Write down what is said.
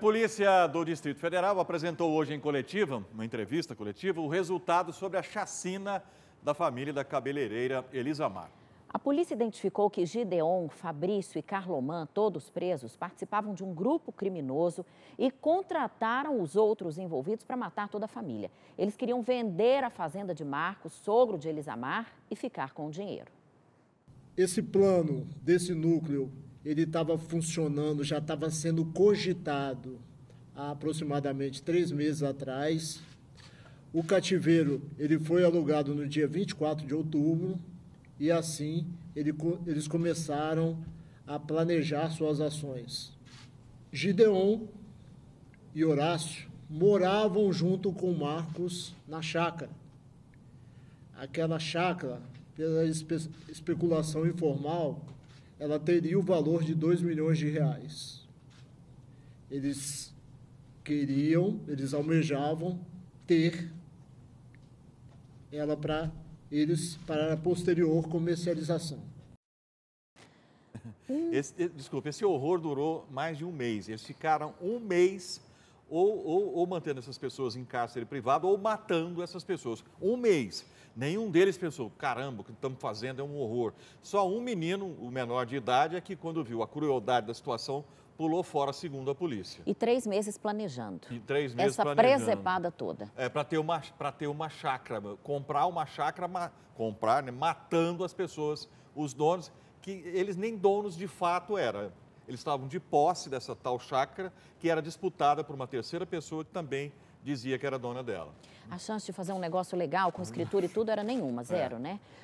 Polícia do Distrito Federal apresentou hoje em coletiva, uma entrevista coletiva, o resultado sobre a chacina da família da cabeleireira Elisa Mar. A polícia identificou que Gideon, Fabrício e Carloman, todos presos, participavam de um grupo criminoso e contrataram os outros envolvidos para matar toda a família. Eles queriam vender a fazenda de Marcos, sogro de Elisamar, e ficar com o dinheiro. Esse plano desse núcleo ele estava funcionando, já estava sendo cogitado há aproximadamente três meses atrás. O cativeiro ele foi alugado no dia 24 de outubro e assim ele, eles começaram a planejar suas ações. Gideon e Horácio moravam junto com Marcos na chácara. Aquela chácara, pela espe especulação informal, ela teria o valor de 2 milhões de reais. Eles queriam, eles almejavam ter ela para eles para a posterior comercialização. Esse, desculpa, esse horror durou mais de um mês. Eles ficaram um mês ou, ou, ou mantendo essas pessoas em cárcere privado ou matando essas pessoas. Um mês. Nenhum deles pensou, caramba, o que estamos fazendo é um horror. Só um menino, o menor de idade, é que quando viu a crueldade da situação, pulou fora, segundo a polícia. E três meses planejando. E três meses Essa planejando. presepada toda. É, para ter, uma, ter uma chácara, comprar uma chácara, ma, comprar, né, matando as pessoas, os donos, que eles nem donos de fato eram eles estavam de posse dessa tal chácara, que era disputada por uma terceira pessoa que também dizia que era dona dela. A chance de fazer um negócio legal com escritura e tudo era nenhuma, é. zero, é. né?